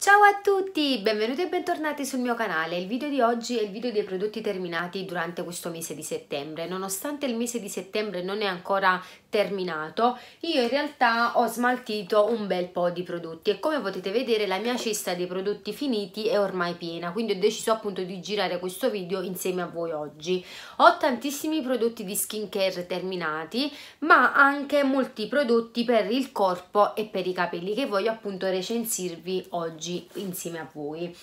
Ciao a tutti, benvenuti e bentornati sul mio canale. Il video di oggi è il video dei prodotti terminati durante questo mese di settembre. Nonostante il mese di settembre non è ancora terminato, io in realtà ho smaltito un bel po' di prodotti e come potete vedere la mia cesta dei prodotti finiti è ormai piena, quindi ho deciso appunto di girare questo video insieme a voi oggi. Ho tantissimi prodotti di skincare terminati, ma anche molti prodotti per il corpo e per i capelli che voglio appunto recensirvi oggi oggi insieme a voi.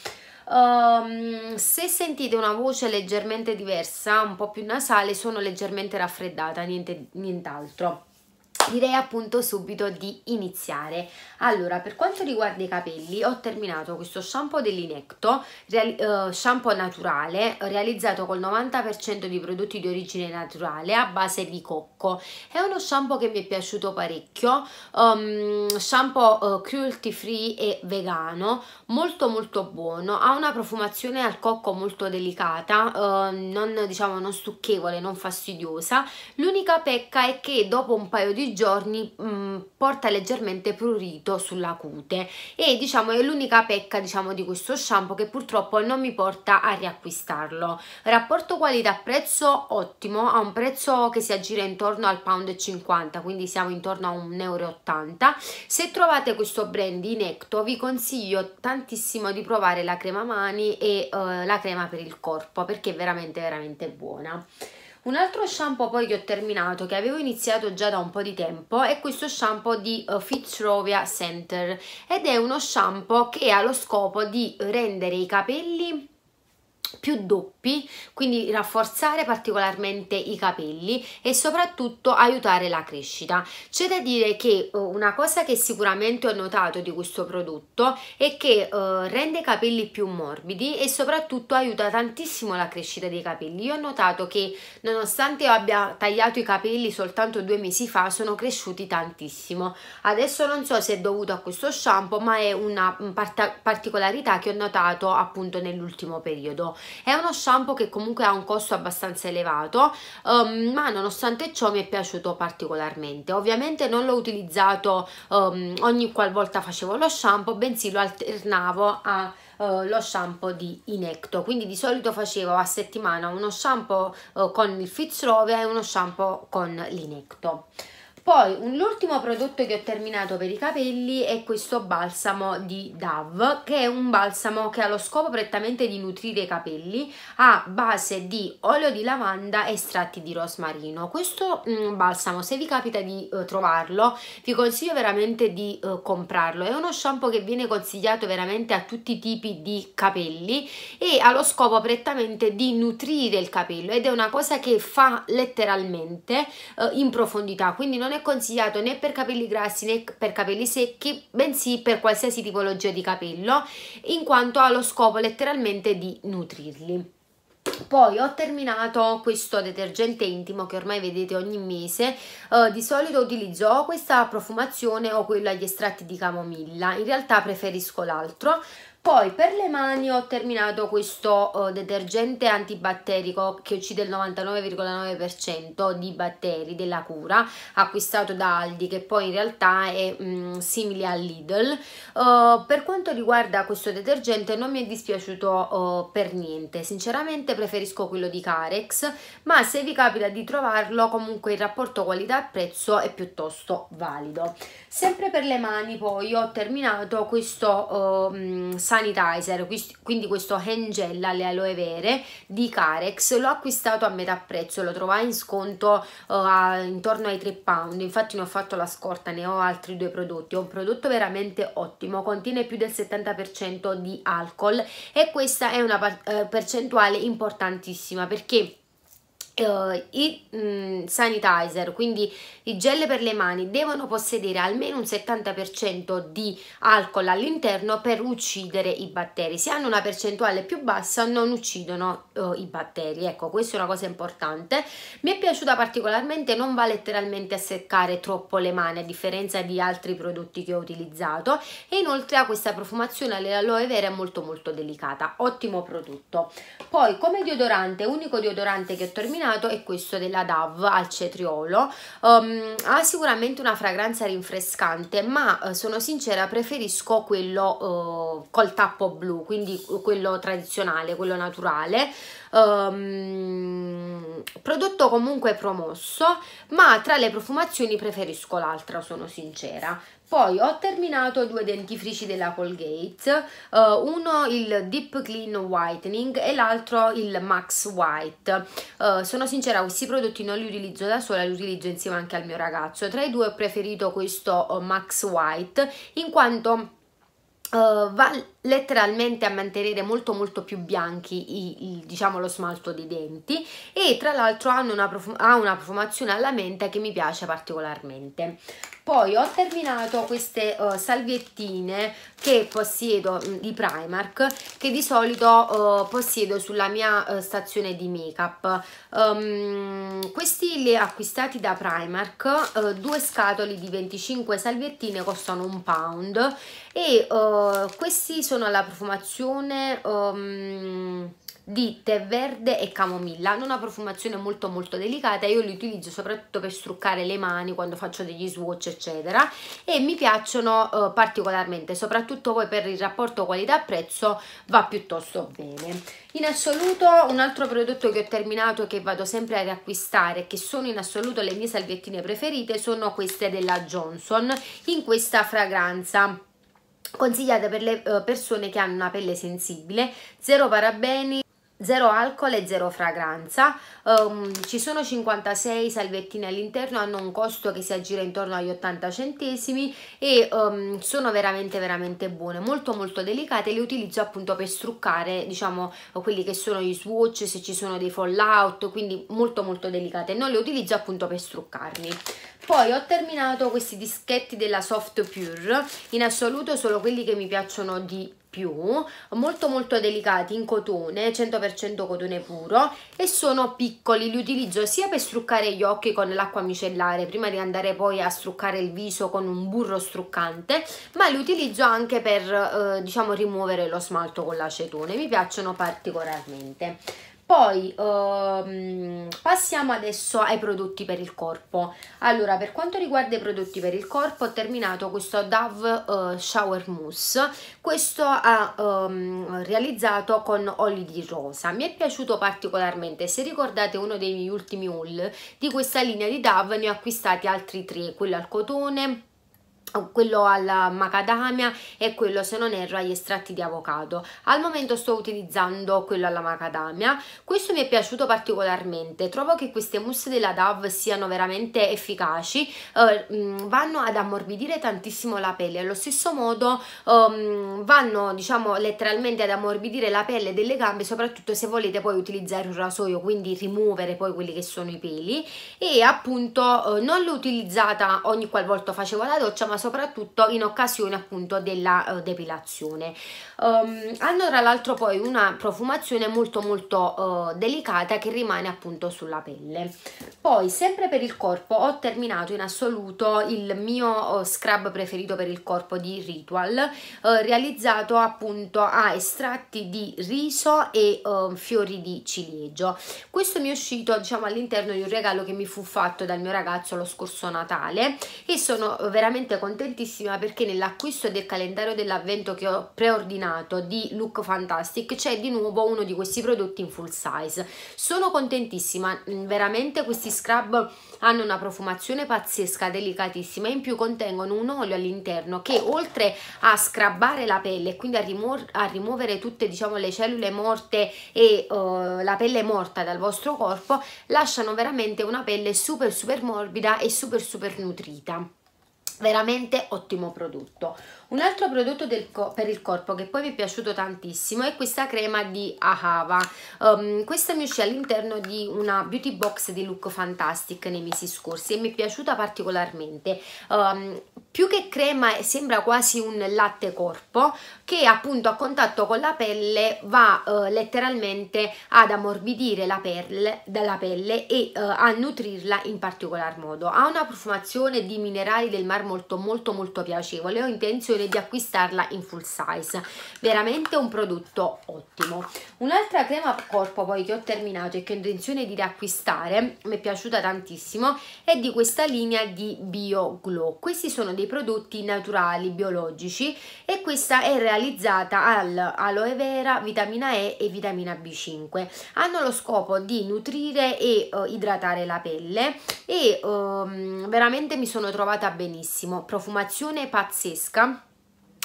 Um, se sentite una voce leggermente diversa, un po' più nasale, sono leggermente raffreddata, niente, nient'altro direi appunto subito di iniziare allora per quanto riguarda i capelli ho terminato questo shampoo dell'Inecto uh, shampoo naturale realizzato col 90% di prodotti di origine naturale a base di cocco è uno shampoo che mi è piaciuto parecchio um, shampoo uh, cruelty free e vegano molto molto buono ha una profumazione al cocco molto delicata uh, non diciamo non stucchevole non fastidiosa l'unica pecca è che dopo un paio di giorni mh, mm, porta leggermente prurito sulla cute e diciamo è l'unica pecca diciamo di questo shampoo che purtroppo non mi porta a riacquistarlo rapporto qualità prezzo ottimo a un prezzo che si aggira intorno al pound 50 quindi siamo intorno a 1,80 euro se trovate questo brand in ecto vi consiglio tantissimo di provare la crema mani e eh, la crema per il corpo perché è veramente veramente buona un altro shampoo poi che ho terminato, che avevo iniziato già da un po' di tempo, è questo shampoo di eh, Fitzrovia Center ed è uno shampoo che ha lo scopo di rendere i capelli più doppi, quindi rafforzare particolarmente i capelli e soprattutto aiutare la crescita. C'è da dire che eh, una cosa che sicuramente ho notato di questo prodotto è che eh, rende i capelli più morbidi e soprattutto aiuta tantissimo la crescita dei capelli. Io ho notato che nonostante io abbia tagliato i capelli soltanto due mesi fa sono cresciuti tantissimo. Adesso non so se è dovuto a questo shampoo ma è una particolarità che ho notato appunto nell'ultimo periodo. È uno shampoo che comunque ha un costo abbastanza elevato, um, ma nonostante ciò mi è piaciuto particolarmente. Ovviamente non l'ho utilizzato um, ogni qualvolta facevo lo shampoo, bensì lo alternavo a... Uh, lo shampoo di Inecto quindi di solito facevo a settimana uno shampoo uh, con il Fitzrovia e uno shampoo con l'Inecto poi l'ultimo prodotto che ho terminato per i capelli è questo balsamo di Dove, che è un balsamo che ha lo scopo prettamente di nutrire i capelli a base di olio di lavanda e estratti di rosmarino. Questo mh, mm, balsamo, se vi capita di eh, trovarlo, vi consiglio veramente di eh, comprarlo. È uno shampoo che viene consigliato veramente a tutti i tipi di capelli e ha lo scopo prettamente di nutrire il capello ed è una cosa che fa letteralmente eh, in profondità, quindi non è è consigliato né per capelli grassi né per capelli secchi, bensì per qualsiasi tipologia di capello, in quanto ha lo scopo letteralmente di nutrirli. Poi ho terminato questo detergente intimo che ormai vedete ogni mese, uh, di solito utilizzo o questa profumazione o quella agli estratti di camomilla, in realtà preferisco l'altro, poi per le mani ho terminato questo uh, detergente antibatterico che uccide il 99,9% di batteri della cura, acquistato da Aldi che poi in realtà è mh, mm, simile al Lidl. Uh, per quanto riguarda questo detergente non mi è dispiaciuto uh, per niente, sinceramente preferisco quello di Carex, ma se vi capita di trovarlo comunque il rapporto qualità-prezzo è piuttosto valido. Sempre per le mani poi ho terminato questo uh, sanitizer, quindi questo hand gel alle aloe vere di Carex, l'ho acquistato a metà prezzo, lo trovai in sconto uh, a, intorno ai 3 pound, infatti ne ho fatto la scorta, ne ho altri due prodotti, è un prodotto veramente ottimo, contiene più del 70% di alcol e questa è una uh, percentuale importantissima perché Uh, I mh, mm, sanitizer, quindi i gel per le mani, devono possedere almeno un 70% di alcol all'interno per uccidere i batteri. Se hanno una percentuale più bassa non uccidono uh, i batteri. Ecco, questa è una cosa importante. Mi è piaciuta particolarmente, non va letteralmente a seccare troppo le mani, a differenza di altri prodotti che ho utilizzato. E inoltre ha questa profumazione all'aloe vera molto molto delicata. Ottimo prodotto. Poi, come deodorante, unico deodorante che ho terminato, raffininato e questo della DAV al cetriolo. Um, ha sicuramente una fragranza rinfrescante, ma eh, sono sincera, preferisco quello uh, col tappo blu, quindi eh, quello tradizionale, quello naturale. Um, prodotto comunque promosso, ma tra le profumazioni preferisco l'altra, sono sincera. Poi ho terminato due dentifrici della Colgate, uh, uno il Deep Clean Whitening e l'altro il Max White. Uh, sono sincera, questi prodotti non li utilizzo da sola, li utilizzo insieme anche al mio ragazzo. Tra i due ho preferito questo eh, Max White in quanto Uh, va letteralmente a mantenere molto molto più bianchi i, i, diciamo lo smalto dei denti e tra l'altro ha una, profumazione alla menta che mi piace particolarmente poi ho terminato queste uh, salviettine che possiedo mm, di Primark che di solito uh, possiedo sulla mia stazione di make up um, ehm, questi li ho acquistati da Primark due scatoli di 25 salviettine costano un pound e questi sono la profumazione um, di tè verde e camomilla hanno una profumazione molto molto delicata io li utilizzo soprattutto per struccare le mani quando faccio degli swatch eccetera e mi piacciono uh, particolarmente soprattutto poi per il rapporto qualità prezzo va piuttosto bene in assoluto un altro prodotto che ho terminato e che vado sempre a riacquistare che sono in assoluto le mie salviettine preferite sono queste della Johnson in questa fragranza consigliate per le eh, persone che hanno una pelle sensibile, zero parabeni, zero alcol e zero fragranza. Um, ci sono 56 salvettine all'interno, hanno un costo che si aggira intorno agli 80 centesimi e um, sono veramente veramente buone, molto molto delicate, le utilizzo appunto per struccare diciamo quelli che sono gli swatch, se ci sono dei fallout, quindi molto molto delicate, non le utilizzo appunto per struccarli poi ho terminato questi dischetti della Soft Pure, in assoluto solo quelli che mi piacciono di più, molto molto delicati in cotone, 100% cotone puro e sono piccoli, li utilizzo sia per struccare gli occhi con l'acqua micellare prima di andare poi a struccare il viso con un burro struccante, ma li utilizzo anche per eh, diciamo rimuovere lo smalto con l'acetone, mi piacciono particolarmente. Poi um, passiamo adesso ai prodotti per il corpo. Allora, per quanto riguarda i prodotti per il corpo, ho terminato questo Dove uh, Shower Mousse. Questo ha um, realizzato con oli di rosa. Mi è piaciuto particolarmente. Se ricordate uno dei miei ultimi haul di questa linea di Dove, ne ho acquistati altri tre. Quello al cotone, quello alla macadamia e quello se non erro agli estratti di avocado al momento sto utilizzando quello alla macadamia questo mi è piaciuto particolarmente trovo che queste mousse della DAV siano veramente efficaci eh, mm, vanno ad ammorbidire tantissimo la pelle allo stesso modo eh, vanno diciamo letteralmente ad ammorbidire la pelle delle gambe soprattutto se volete poi utilizzare un rasoio quindi rimuovere poi quelli che sono i peli e appunto eh, non l'ho utilizzata ogni qualvolta facevo la doccia ma sono soprattutto in occasione appunto della eh, depilazione um, hanno tra l'altro poi una profumazione molto molto uh, delicata che rimane appunto sulla pelle poi sempre per il corpo ho terminato in assoluto il mio uh, scrub preferito per il corpo di Ritual uh, realizzato appunto a estratti di riso e ehm, fiori di ciliegio questo mi è uscito diciamo all'interno di un regalo che mi fu fatto dal mio ragazzo lo scorso Natale e sono veramente contentissima perché nell'acquisto del calendario dell'avvento che ho preordinato combinato di Look Fantastic c'è di nuovo uno di questi prodotti in full size sono contentissima mm, veramente questi scrub hanno una profumazione pazzesca delicatissima in più contengono un olio all'interno che oltre a scrabbare la pelle e quindi a, a, rimuovere tutte diciamo le cellule morte e uh, la pelle morta dal vostro corpo lasciano veramente una pelle super super morbida e super super nutrita veramente ottimo prodotto un altro prodotto per il corpo che poi mi è piaciuto tantissimo è questa crema di Ahava um, questa mi uscì all'interno di una beauty box di Look Fantastic nei mesi scorsi e mi è piaciuta particolarmente um, più che crema eh, sembra quasi un latte corpo che appunto a contatto con la pelle va uh, letteralmente ad ammorbidire la pelle, dalla pelle e uh, a nutrirla in particolar modo ha una profumazione di minerali del mar molto molto molto piacevole ho intenzione di acquistarla in full size veramente un prodotto ottimo un'altra crema corpo poi che ho terminato e che ho intenzione di riacquistare mi è piaciuta tantissimo è di questa linea di Bio Glow questi sono dei prodotti naturali biologici e questa è realizzata al aloe vera vitamina E e vitamina B5 hanno lo scopo di nutrire e uh, idratare la pelle e um, veramente mi sono trovata benissimo buonissimo, profumazione pazzesca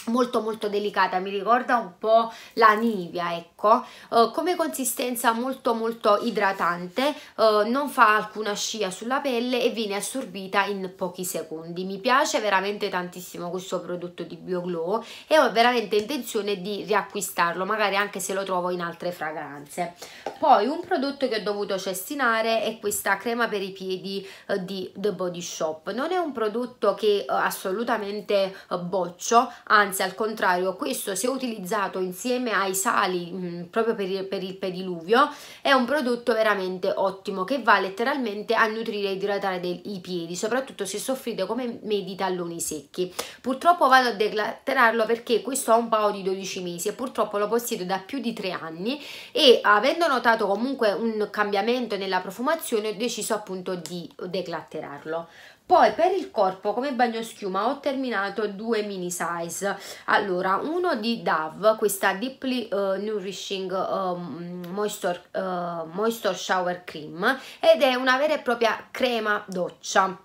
molto molto delicata mi ricorda un po' la nivea ecco uh, come consistenza molto molto idratante uh, non fa alcuna scia sulla pelle e viene assorbita in pochi secondi mi piace veramente tantissimo questo prodotto di Bioglow e ho veramente intenzione di riacquistarlo magari anche se lo trovo in altre fragranze poi un prodotto che ho dovuto cestinare è questa crema per i piedi uh, di The Body Shop non è un prodotto che assolutamente boccio anzi anzi al contrario questo se utilizzato insieme ai sali mh, mm, proprio per il, per il pediluvio è un prodotto veramente ottimo che va letteralmente a nutrire e idratare dei, i piedi soprattutto se soffrite come me di talloni secchi purtroppo vado a declararlo perché questo ha un paio di 12 mesi e purtroppo lo possiedo da più di 3 anni e avendo notato comunque un cambiamento nella profumazione ho deciso appunto di declatterarlo poi per il corpo come bagno schiuma ho terminato due mini size, allora uno di Dove, questa Deeply uh, Nourishing um, Moisture, uh, Moisture Shower Cream ed è una vera e propria crema doccia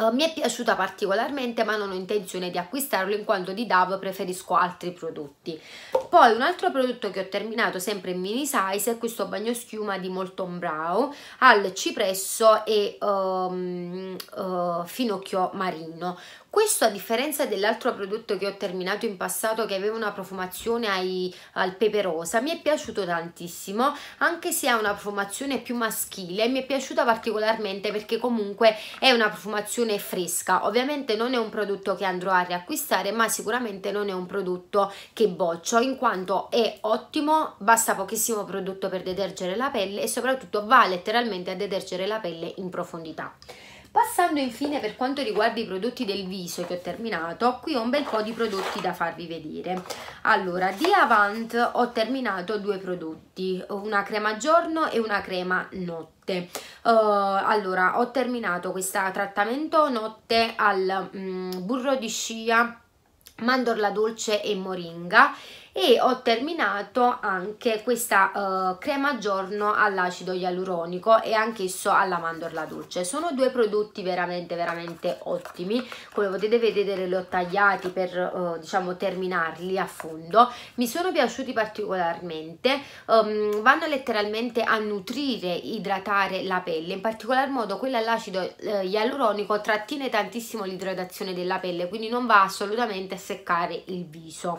Uh, mi è piaciuta particolarmente ma non ho intenzione di acquistarlo in quanto di DAV preferisco altri prodotti poi un altro prodotto che ho terminato sempre in mini size è questo bagno schiuma di Molton Brow al cipresso e um, uh, finocchio marino questo a differenza dell'altro prodotto che ho terminato in passato che aveva una profumazione ai, al pepe rosa, mi è piaciuto tantissimo, anche se ha una profumazione più maschile, mi è piaciuta particolarmente perché comunque è una profumazione fresca. Ovviamente non è un prodotto che andrò a riacquistare, ma sicuramente non è un prodotto che boccio, in quanto è ottimo, basta pochissimo prodotto per detergere la pelle e soprattutto va letteralmente a detergere la pelle in profondità. Passando infine per quanto riguarda i prodotti del viso che ho terminato, qui ho un bel po' di prodotti da farvi vedere. Allora, di Avant ho terminato due prodotti, una crema giorno e una crema notte. Uh, allora, ho terminato questo trattamento notte al mm, burro di scia mandorla dolce e moringa e ho terminato anche questa uh, crema giorno all'acido ialuronico e anch'esso alla mandorla dolce sono due prodotti veramente veramente ottimi come potete vedere li ho tagliati per uh, diciamo terminarli a fondo mi sono piaciuti particolarmente um, vanno letteralmente a nutrire idratare la pelle in particolar modo quella all'acido uh, ialuronico trattiene tantissimo l'idratazione della pelle quindi non va assolutamente a seccare il viso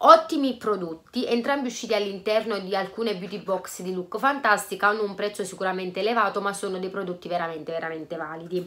Ottimi prodotti, entrambi usciti all'interno di alcune beauty box di look fantastica, hanno un prezzo sicuramente elevato ma sono dei prodotti veramente veramente validi.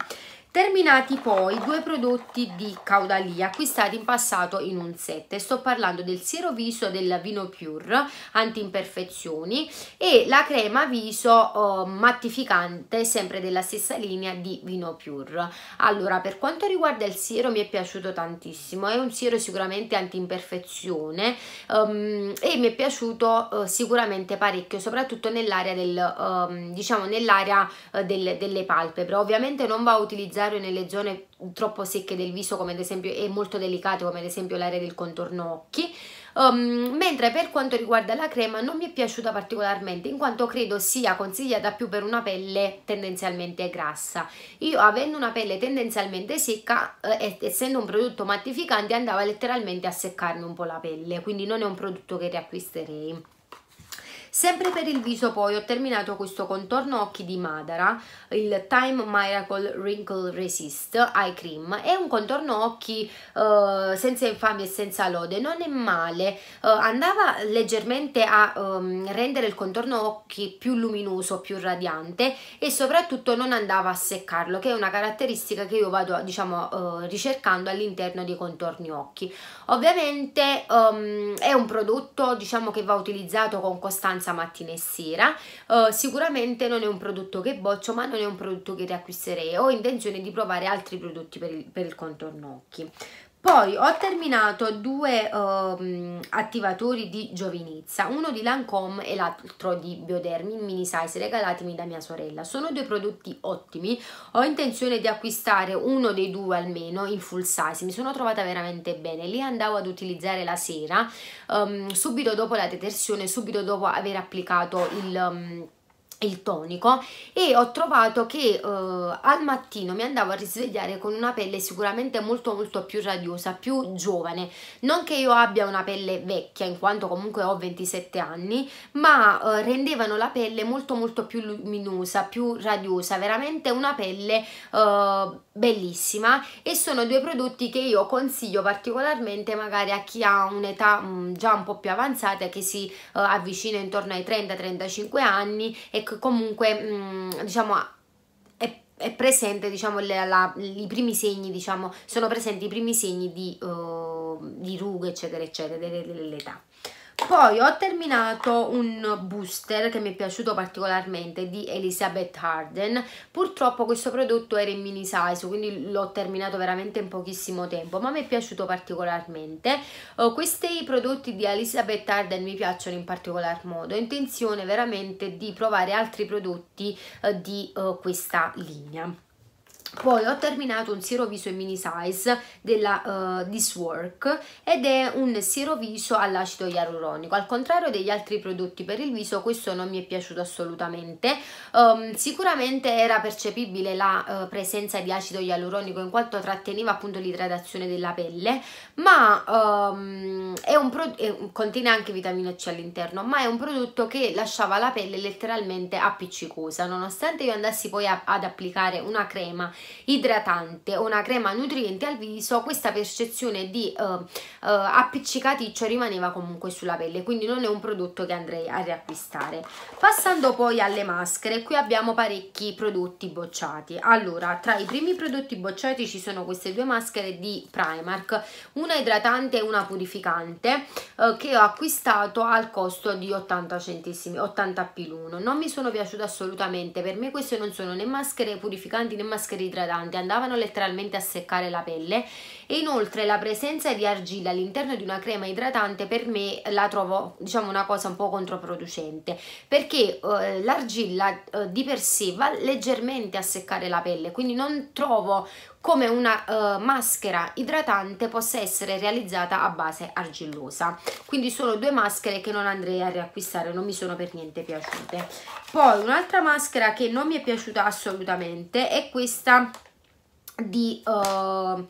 Terminati poi due prodotti di Caudalie acquistati in passato in un set, sto parlando del siero viso del Vino Pure anti-imperfezioni e la crema viso oh, mattificante sempre della stessa linea di Vino Pure. Allora per quanto riguarda il siero mi è piaciuto tantissimo, è un siero sicuramente anti-imperfezione bene um, e mi è piaciuto uh, sicuramente parecchio soprattutto nell'area del um, diciamo nell'area uh, del, delle palpebre ovviamente non va a utilizzare nelle zone troppo secche del viso come ad esempio è molto delicate come ad esempio l'area del contorno occhi Um, mentre per quanto riguarda la crema non mi è piaciuta particolarmente in quanto credo sia consigliata più per una pelle tendenzialmente grassa. Io avendo una pelle tendenzialmente secca, eh, essendo un prodotto mattificante andava letteralmente a seccarmi un po' la pelle, quindi non è un prodotto che riacquisterei. Sempre per il viso poi ho terminato questo contorno occhi di Madara, il Time Miracle Wrinkle Resist Eye Cream. È un contorno occhi eh, senza infamia e senza lode, non è male. Eh, andava leggermente a ehm, rendere il contorno occhi più luminoso, più radiante e soprattutto non andava a seccarlo, che è una caratteristica che io vado diciamo eh, ricercando all'interno dei contorni occhi. Ovviamente ehm, è un prodotto diciamo che va utilizzato con costanza abbastanza mattina e sera uh, sicuramente non è un prodotto che boccio ma non è un prodotto che riacquisterei ho intenzione di provare altri prodotti per il, per il contorno occhi poi ho terminato due uh, attivatori di giovinezza, uno di Lancome e l'altro di Biodermi in mini size regalatemi da mia sorella. Sono due prodotti ottimi, ho intenzione di acquistare uno dei due almeno in full size, mi sono trovata veramente bene, li andavo ad utilizzare la sera, um, subito dopo la detersione, subito dopo aver applicato il... Um, il tonico e ho trovato che eh, al mattino mi andavo a risvegliare con una pelle sicuramente molto molto più radiosa, più giovane non che io abbia una pelle vecchia in quanto comunque ho 27 anni ma eh, rendevano la pelle molto molto più luminosa, più radiosa veramente una pelle eh, bellissima e sono due prodotti che io consiglio particolarmente magari a chi ha un'età mm, già un po' più avanzata che si eh, avvicina intorno ai 30-35 anni e che comunque mh, diciamo è, presente diciamo la, la, i primi segni diciamo sono presenti i primi segni di, uh, di rughe eccetera eccetera dell'età poi ho terminato un booster che mi è piaciuto particolarmente di Elizabeth Harden. Purtroppo questo prodotto era in mini size, quindi l'ho terminato veramente in pochissimo tempo, ma mi è piaciuto particolarmente. Uh, questi prodotti di Elizabeth Harden mi piacciono in particolar modo. Ho intenzione veramente di provare altri prodotti uh, di uh, questa linea poi ho terminato un siero viso in mini size della uh, This Work ed è un siero viso all'acido ialuronico. Al contrario degli altri prodotti per il viso, questo non mi è piaciuto assolutamente. Um, sicuramente era percepibile la uh, presenza di acido ialuronico in quanto tratteneva appunto l'idratazione della pelle, ma um, è, contiene anche vitamina C all'interno, ma è un prodotto che lasciava la pelle letteralmente appiccicosa. Nonostante io andassi poi a, ad applicare una crema idratante o una crema nutriente al viso, questa percezione di eh, eh, appiccicaticcio rimaneva comunque sulla pelle, quindi non è un prodotto che andrei a riacquistare. Passando poi alle maschere, qui abbiamo parecchi prodotti bocciati. Allora, tra i primi prodotti bocciati ci sono queste due maschere di Primark, una idratante e una purificante, eh, che ho acquistato al costo di 80 centesimi, 80 più l'uno. Non mi sono piaciute assolutamente, per me queste non sono né maschere purificanti né maschere idratanti andavano letteralmente a seccare la pelle e inoltre la presenza di argilla all'interno di una crema idratante per me la trovo diciamo una cosa un po' controproducente perché eh, l'argilla eh, di per sé va leggermente a seccare la pelle quindi non trovo come una uh, maschera idratante possa essere realizzata a base argillosa quindi sono due maschere che non andrei a riacquistare non mi sono per niente piaciute poi un'altra maschera che non mi è piaciuta assolutamente è questa di uh,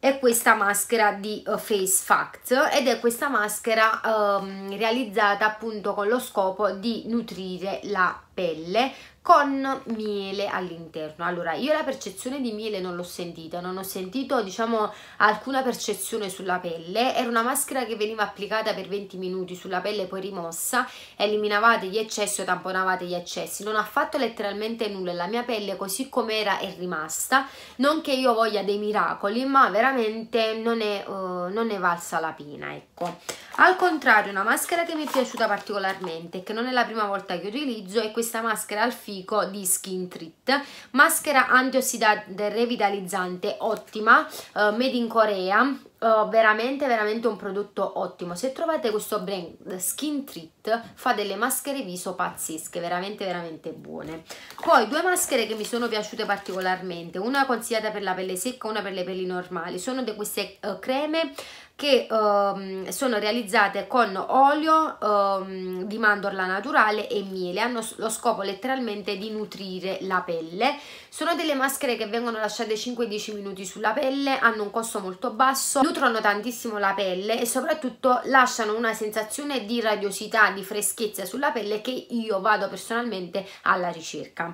è questa maschera di uh, Face Fact ed è questa maschera um, realizzata appunto con lo scopo di nutrire la pelle con miele all'interno. Allora, io la percezione di miele non l'ho sentita, non ho sentito, diciamo, alcuna percezione sulla pelle. Era una maschera che veniva applicata per 20 minuti sulla pelle poi rimossa, eliminavate gli eccessi o tamponavate gli eccessi. Non ha fatto letteralmente nulla, la mia pelle così com'era è rimasta. Non che io voglia dei miracoli, ma veramente non, è, uh, non è valsa la pena, ecco. Al contrario, una maschera che mi è piaciuta particolarmente, che non è la prima volta che utilizzo, è questa maschera al fico di Skin Treat. Maschera antiossidante revitalizzante, ottima, eh, made in Corea, Uh, veramente veramente un prodotto ottimo se trovate questo brand Skin Treat fa delle maschere viso pazzesche veramente veramente buone poi due maschere che mi sono piaciute particolarmente una consigliata per la pelle secca una per le pelli normali sono di queste uh, creme che ehm, sono realizzate con olio ehm, di mandorla naturale e miele, hanno lo scopo letteralmente di nutrire la pelle. Sono delle maschere che vengono lasciate 5-10 minuti sulla pelle, hanno un costo molto basso, nutrono tantissimo la pelle e soprattutto lasciano una sensazione di radiosità, di freschezza sulla pelle che io vado personalmente alla ricerca.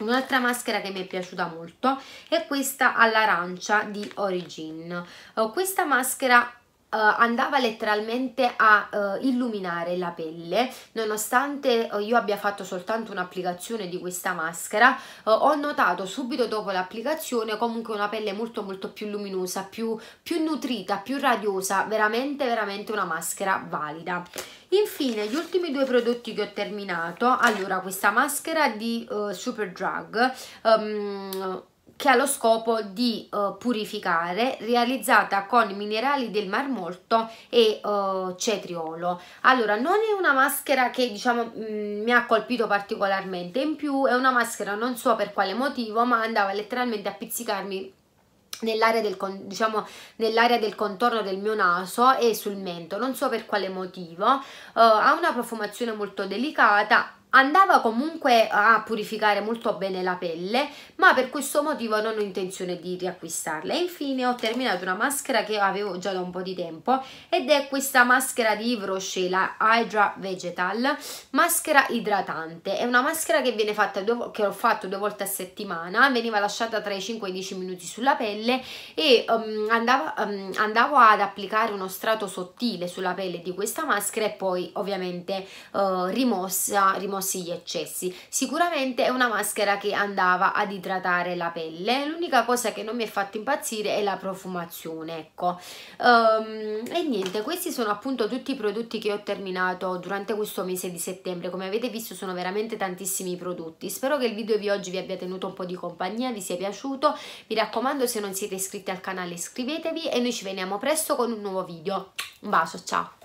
Un'altra maschera che mi è piaciuta molto è questa all'arancia di Origin. Oh, questa maschera Uh, andava letteralmente a uh, illuminare la pelle nonostante uh, io abbia fatto soltanto un'applicazione di questa maschera ho notato subito dopo l'applicazione comunque una pelle molto molto più luminosa più, più nutrita più radiosa veramente veramente una maschera valida Infine, gli ultimi due prodotti che ho terminato, allora questa maschera di uh, Superdrug, um, ehm, che ha lo scopo di eh, purificare, realizzata con minerali del marmolto e eh, cetriolo. Allora, non è una maschera che diciamo mh, mm, mi ha colpito particolarmente, in più è una maschera non so per quale motivo, ma andava letteralmente a pizzicarmi nell'area del, diciamo, nell del, contorno del mio naso e sul mento, non so per quale motivo, uh, ha una profumazione molto delicata, andava comunque a purificare molto bene la pelle ma per questo motivo non ho intenzione di riacquistarla e infine ho terminato una maschera che avevo già da un po' di tempo ed è questa maschera di Yves la Hydra Vegetal maschera idratante è una maschera che, viene fatta due, che ho fatto due volte a settimana veniva lasciata tra i 5 e i 10 minuti sulla pelle e um, andavo, um, andavo ad applicare uno strato sottile sulla pelle di questa maschera e poi ovviamente uh, rimossa, rimossa famosi gli eccessi. Sicuramente è una maschera che andava ad idratare la pelle. L'unica cosa che non mi ha fatto impazzire è la profumazione, ecco. Um, e niente, questi sono appunto tutti i prodotti che ho terminato durante questo mese di settembre. Come avete visto sono veramente tantissimi prodotti. Spero che il video di oggi vi abbia tenuto un po' di compagnia, vi sia piaciuto. Mi raccomando, se non siete iscritti al canale iscrivetevi e noi ci vediamo presto con un nuovo video. Un bacio, ciao!